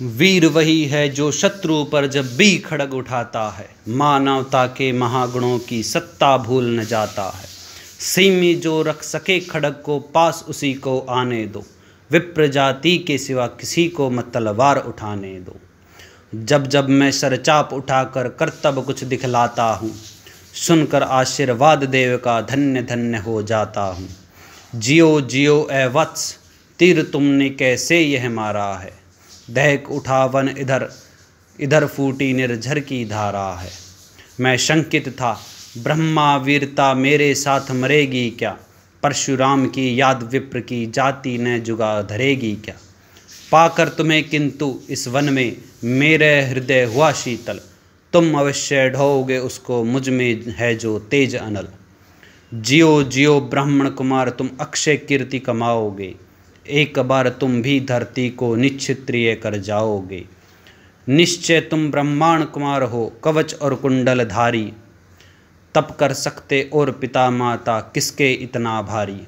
वीर वही है जो शत्रु पर जब भी खड़ग उठाता है मानवता के महागुणों की सत्ता भूल न जाता है सीमी जो रख सके खड़ग को पास उसी को आने दो विप्र जाति के सिवा किसी को मत तलवार उठाने दो जब जब मैं सरचाप उठाकर कर्तव्य कुछ दिखलाता हूँ सुनकर आशीर्वाद देव का धन्य धन्य हो जाता हूँ जियो जियो ए वत्स तीर तुमने कैसे यह मारा है दहक उठा वन इधर इधर फूटी निर्झर की धारा है मैं शंकित था ब्रह्मा वीरता मेरे साथ मरेगी क्या परशुराम की याद विप्र की जाति न जुगा धरेगी क्या पाकर तुम्हें किंतु इस वन में मेरे हृदय हुआ शीतल तुम अवश्य ढोगे उसको मुझ में है जो तेज अनल जियो जियो ब्राह्मण कुमार तुम अक्षय कीर्ति कमाओगे एक बार तुम भी धरती को निश्चित्रिय कर जाओगे निश्चय तुम ब्रह्मांड कुमार हो कवच और कुंडल धारी तप कर सकते और पिता माता किसके इतना भारी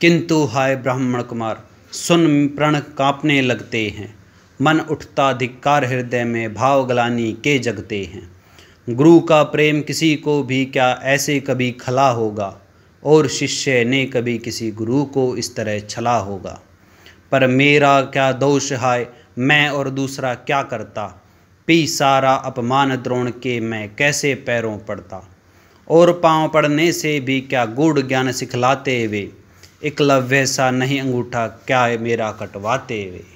किंतु हाय ब्राह्मण कुमार सुन प्रण कांपने लगते हैं मन उठता धिक्कार हृदय में भाव गलानी के जगते हैं गुरु का प्रेम किसी को भी क्या ऐसे कभी खला होगा और शिष्य ने कभी किसी गुरु को इस तरह छला होगा पर मेरा क्या दोष हाय मैं और दूसरा क्या करता पी सारा अपमान द्रोण के मैं कैसे पैरों पड़ता और पांव पड़ने से भी क्या गुड़ ज्ञान सिखलाते वे एकलव्य सा नहीं अंगूठा क्या मेरा कटवाते वे